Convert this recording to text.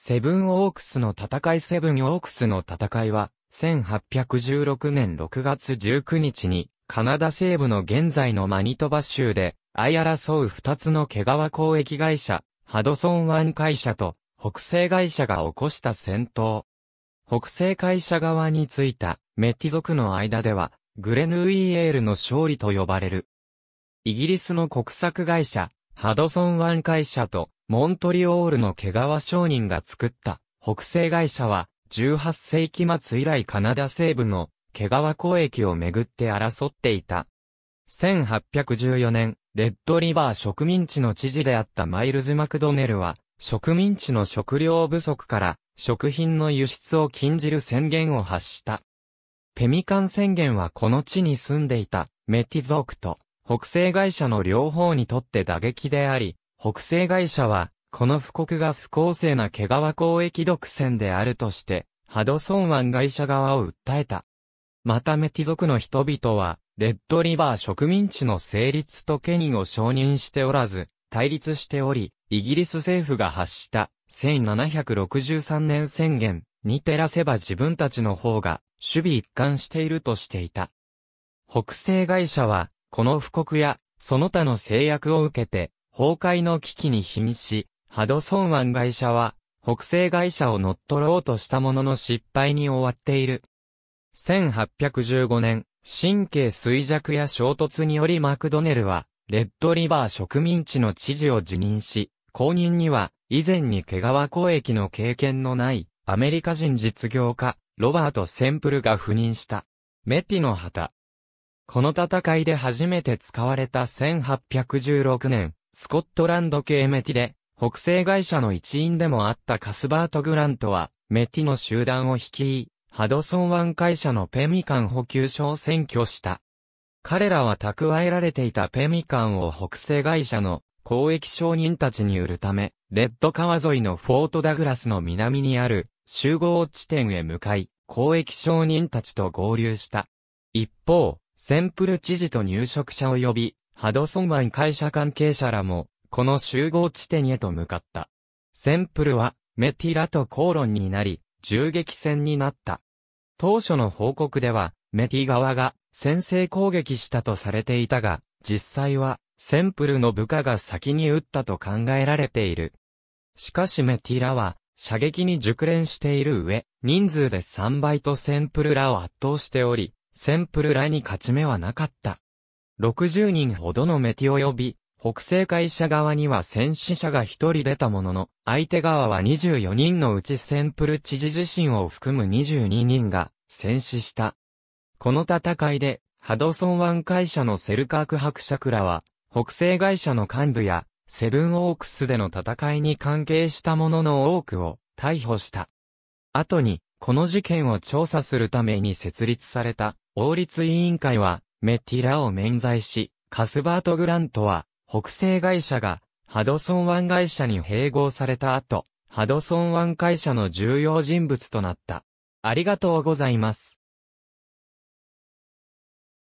セブンオークスの戦いセブンオークスの戦いは、1816年6月19日に、カナダ西部の現在のマニトバ州で、相争う二つの毛皮交易会社、ハドソン湾会社と、北西会社が起こした戦闘。北西会社側についた、メッティ族の間では、グレヌイエールの勝利と呼ばれる。イギリスの国策会社、ハドソン湾会社と、モントリオールの毛皮商人が作った北西会社は18世紀末以来カナダ西部の毛皮交易をめぐって争っていた。1814年、レッドリバー植民地の知事であったマイルズ・マクドネルは、植民地の食料不足から食品の輸出を禁じる宣言を発した。ペミカン宣言はこの地に住んでいたメティ族と北西会社の両方にとって打撃であり、北西会社は、この布告が不公正な毛皮交易独占であるとして、ハドソン湾会社側を訴えた。またメティ族の人々は、レッドリバー植民地の成立と権威を承認しておらず、対立しており、イギリス政府が発した1763年宣言に照らせば自分たちの方が守備一貫しているとしていた。北西会社は、この布告や、その他の制約を受けて、崩壊の危機に瀕し、ハドソン湾会社は、北西会社を乗っ取ろうとしたものの失敗に終わっている。1815年、神経衰弱や衝突によりマクドネルは、レッドリバー植民地の知事を辞任し、後任には、以前に毛皮交易の経験のない、アメリカ人実業家、ロバート・センプルが赴任した。メティの旗。この戦いで初めて使われた1816年、スコットランド系メティで、北西会社の一員でもあったカスバート・グラントは、メティの集団を率い、ハドソン湾会社のペミカン補給所を占拠した。彼らは蓄えられていたペミカンを北西会社の公益商人たちに売るため、レッド川沿いのフォートダグラスの南にある集合地点へ向かい、公益商人たちと合流した。一方、センプル知事と入植者を呼び、ハドソン湾会社関係者らも、この集合地点へと向かった。センプルは、メティラと口論になり、銃撃戦になった。当初の報告では、メティ側が先制攻撃したとされていたが、実際は、センプルの部下が先に撃ったと考えられている。しかしメティラは、射撃に熟練している上、人数で3倍とセンプルらを圧倒しており、センプルらに勝ち目はなかった。60人ほどのメティを呼び、北西会社側には戦死者が1人出たものの、相手側は24人のうちセンプル知事自身を含む22人が戦死した。この戦いで、ハドソン湾会社のセルカーク伯爵らは、北西会社の幹部や、セブンオークスでの戦いに関係した者の多くを逮捕した。後に、この事件を調査するために設立された、王立委員会は、メティラを免罪し、カスバート・グラントは、北西会社が、ハドソン湾会社に併合された後、ハドソン湾会社の重要人物となった。ありがとうございます。